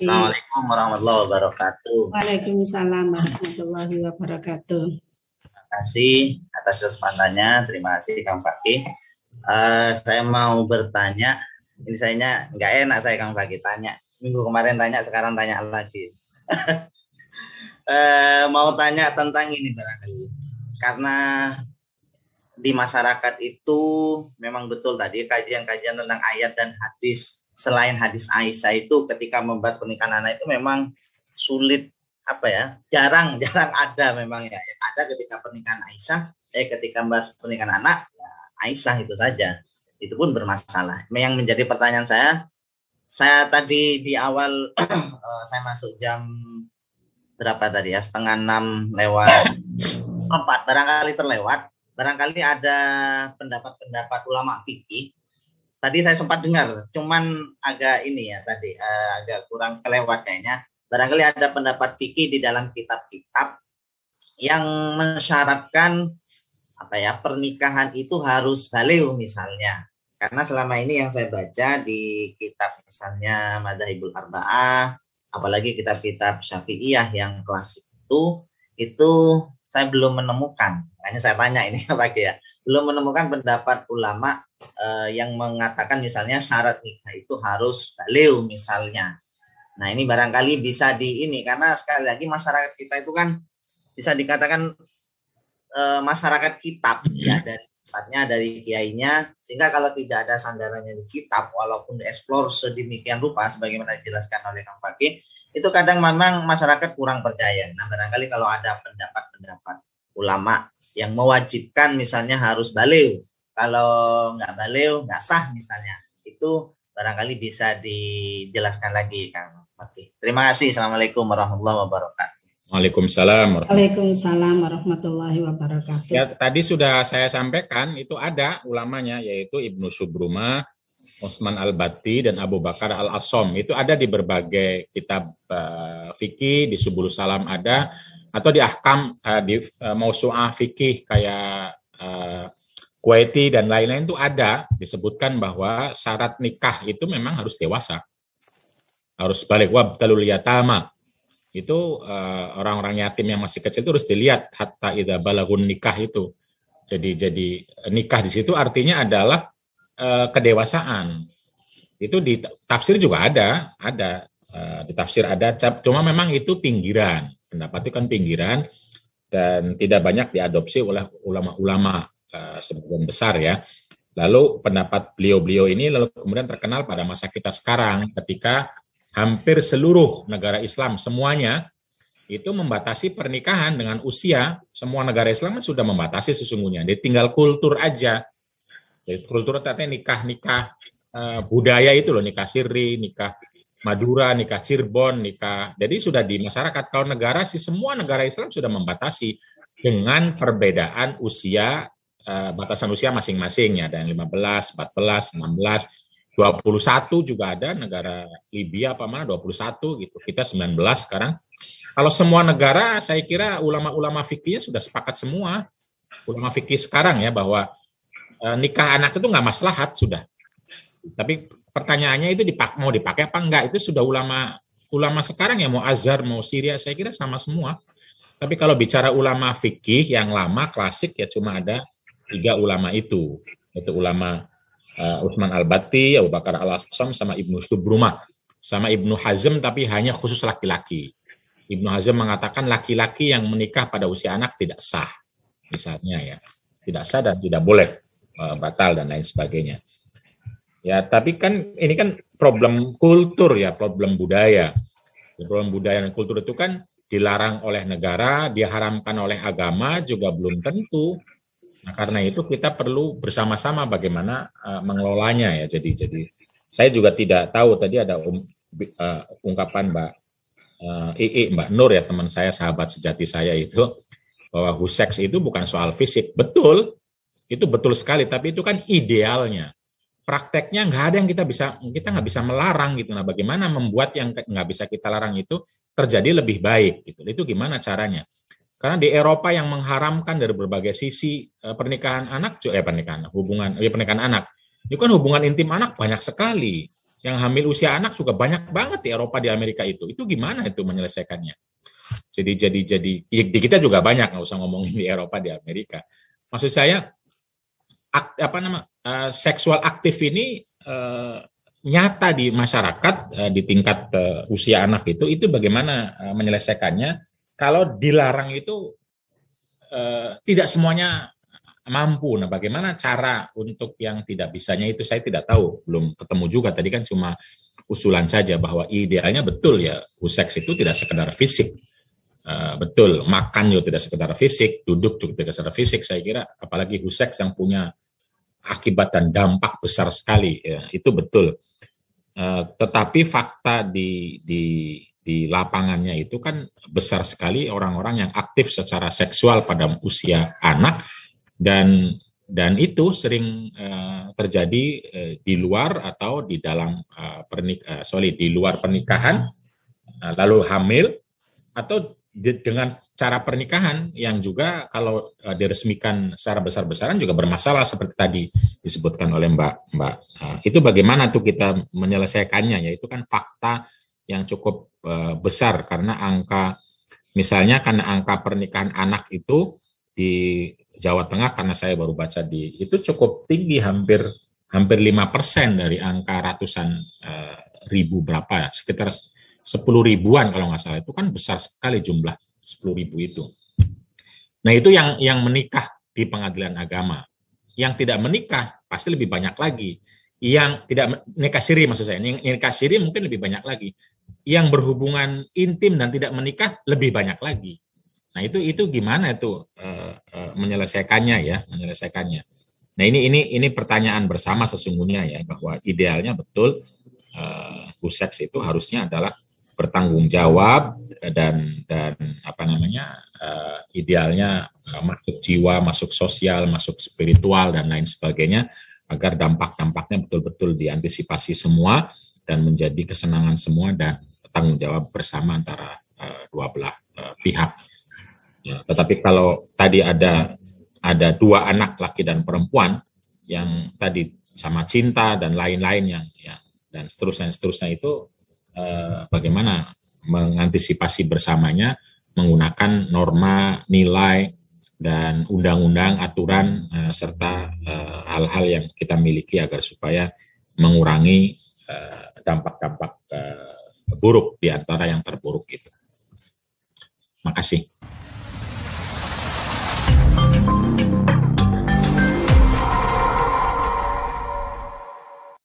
Assalamualaikum warahmatullahi wabarakatuh. Waalaikumsalam warahmatullahi wabarakatuh. Terima kasih atas kesempatannya. Terima kasih Kang Paki. Uh, eh, saya mau bertanya. Ini saya nggak enak saya Kang Paki tanya. Minggu kemarin tanya, sekarang tanya lagi. uh, mau tanya tentang ini barangkali. Karena di masyarakat itu memang betul tadi kajian-kajian tentang ayat dan hadis selain hadis Aisyah itu ketika membahas pernikahan anak itu memang sulit apa ya jarang jarang ada memang ya yang ada ketika pernikahan Aisyah eh ketika membahas pernikahan anak ya Aisyah itu saja itu pun bermasalah yang menjadi pertanyaan saya saya tadi di awal eh, saya masuk jam berapa tadi ya setengah enam lewat empat barangkali terlewat barangkali ada pendapat-pendapat ulama fikih tadi saya sempat dengar, cuman agak ini ya tadi uh, agak kurang kelewat kayaknya. Barangkali ada pendapat fikih di dalam kitab-kitab yang mensyaratkan apa ya pernikahan itu harus baligh misalnya. Karena selama ini yang saya baca di kitab misalnya Madahibul Arba'ah, apalagi kitab-kitab Syafi'iyah yang klasik itu, itu saya belum menemukan makanya saya tanya ini apa ya belum menemukan pendapat ulama eh, yang mengatakan misalnya syarat nikah itu harus baliu misalnya nah ini barangkali bisa di ini karena sekali lagi masyarakat kita itu kan bisa dikatakan e, masyarakat kitab ya mm-hmm. dari tempatnya dari kiainya sehingga kalau tidak ada sandarannya di kitab walaupun eksplor sedemikian rupa sebagaimana dijelaskan oleh Kang Fakih itu kadang memang masyarakat kurang percaya. Nah barangkali kalau ada pendapat-pendapat ulama yang mewajibkan misalnya harus baliu. Kalau nggak baliu, nggak sah misalnya. Itu barangkali bisa dijelaskan lagi Kang Bakti. Terima kasih. Assalamualaikum warahmatullahi wabarakatuh. Waalaikumsalam. Waalaikumsalam warahmatullahi wabarakatuh. Ya, tadi sudah saya sampaikan itu ada ulamanya yaitu Ibnu Subruma, Utsman Al-Bati dan Abu Bakar al Asom Itu ada di berbagai kitab uh, fikih di Subul Salam ada atau di ahkam uh, di uh, mausuah fikih kayak uh, Kuwaiti dan lain-lain itu ada disebutkan bahwa syarat nikah itu memang harus dewasa. Harus balik wab wabtalul yatama. Itu uh, orang-orang yatim yang masih kecil itu harus dilihat hatta ida balagun nikah itu. Jadi jadi nikah di situ artinya adalah uh, kedewasaan. Itu di tafsir juga ada, ada uh, di tafsir ada cuma memang itu pinggiran pendapat itu kan pinggiran dan tidak banyak diadopsi oleh ulama-ulama eh, sebagian besar ya. Lalu pendapat beliau-beliau ini lalu kemudian terkenal pada masa kita sekarang ketika hampir seluruh negara Islam semuanya itu membatasi pernikahan dengan usia. Semua negara Islam kan sudah membatasi sesungguhnya. Dia tinggal kultur aja. Jadi kultur tadi nikah-nikah eh, budaya itu loh, nikah siri, nikah Madura, nikah Cirebon, nikah. Jadi sudah di masyarakat. Kalau negara sih semua negara Islam kan sudah membatasi dengan perbedaan usia eh, batasan usia masing-masing ya ada dan 15, 14, 16, 21 juga ada negara Libya apa mana 21 gitu. Kita 19 sekarang. Kalau semua negara saya kira ulama-ulama fikihnya sudah sepakat semua. Ulama fikih sekarang ya bahwa eh, nikah anak itu nggak maslahat sudah. Tapi pertanyaannya itu dipak mau dipakai apa enggak itu sudah ulama ulama sekarang ya mau Azhar mau Syria saya kira sama semua. Tapi kalau bicara ulama fikih yang lama klasik ya cuma ada tiga ulama itu, itu ulama uh, Utsman Al-Bati, Abu Bakar al Asam sama Ibnu Subruma Sama Ibnu Hazm tapi hanya khusus laki-laki. Ibnu Hazm mengatakan laki-laki yang menikah pada usia anak tidak sah. Misalnya ya, tidak sah dan tidak boleh uh, batal dan lain sebagainya. Ya, tapi kan ini kan problem kultur ya, problem budaya. Problem budaya dan kultur itu kan dilarang oleh negara, diharamkan oleh agama juga belum tentu. Nah, karena itu kita perlu bersama-sama bagaimana uh, mengelolanya ya. Jadi jadi saya juga tidak tahu tadi ada um, uh, ungkapan Mbak uh, II Mbak Nur ya teman saya sahabat sejati saya itu bahwa huseks itu bukan soal fisik. Betul. Itu betul sekali, tapi itu kan idealnya prakteknya nggak ada yang kita bisa kita nggak bisa melarang gitu. Nah, bagaimana membuat yang nggak bisa kita larang itu terjadi lebih baik gitu. Itu gimana caranya? Karena di Eropa yang mengharamkan dari berbagai sisi eh, pernikahan anak, eh pernikahan hubungan, eh, pernikahan anak. Itu kan hubungan intim anak banyak sekali. Yang hamil usia anak juga banyak banget di Eropa di Amerika itu. Itu gimana itu menyelesaikannya? Jadi jadi jadi di kita juga banyak nggak usah ngomongin di Eropa di Amerika. Maksud saya apa nama uh, seksual aktif ini uh, nyata di masyarakat uh, di tingkat uh, usia anak itu itu bagaimana uh, menyelesaikannya kalau dilarang itu uh, tidak semuanya mampu nah bagaimana cara untuk yang tidak bisanya itu saya tidak tahu belum ketemu juga tadi kan cuma usulan saja bahwa idealnya betul ya seks itu tidak sekedar fisik Uh, betul makan juga tidak sekedar fisik duduk juga tidak sekedar fisik saya kira apalagi huseks yang punya akibat dan dampak besar sekali ya, itu betul. Uh, tetapi fakta di di di lapangannya itu kan besar sekali orang-orang yang aktif secara seksual pada usia anak dan dan itu sering uh, terjadi uh, di luar atau di dalam uh, pernik uh, sorry di luar pernikahan uh, lalu hamil atau dengan cara pernikahan yang juga kalau uh, diresmikan secara besar-besaran juga bermasalah seperti tadi disebutkan oleh Mbak Mbak. Uh, itu bagaimana tuh kita menyelesaikannya ya itu kan fakta yang cukup uh, besar karena angka misalnya karena angka pernikahan anak itu di Jawa Tengah karena saya baru baca di itu cukup tinggi hampir hampir lima persen dari angka ratusan uh, ribu berapa ya sekitar sepuluh ribuan kalau nggak salah itu kan besar sekali jumlah sepuluh ribu itu. Nah itu yang yang menikah di pengadilan agama. Yang tidak menikah pasti lebih banyak lagi. Yang tidak nikah siri maksud saya, yang nikah siri mungkin lebih banyak lagi. Yang berhubungan intim dan tidak menikah lebih banyak lagi. Nah itu itu gimana itu e, e, menyelesaikannya ya menyelesaikannya. Nah ini ini ini pertanyaan bersama sesungguhnya ya bahwa idealnya betul eh, seks itu harusnya adalah bertanggung jawab dan dan apa namanya uh, idealnya uh, masuk jiwa, masuk sosial, masuk spiritual dan lain sebagainya agar dampak-dampaknya betul-betul diantisipasi semua dan menjadi kesenangan semua dan tanggung jawab bersama antara uh, dua belah uh, pihak. Ya, tetapi kalau tadi ada ada dua anak laki dan perempuan yang tadi sama cinta dan lain-lain yang, yang dan seterusnya seterusnya itu eh, bagaimana mengantisipasi bersamanya menggunakan norma, nilai, dan undang-undang, aturan, eh, serta hal eh, hal-hal yang kita miliki agar supaya mengurangi eh, dampak-dampak eh, buruk di antara yang terburuk itu. Makasih.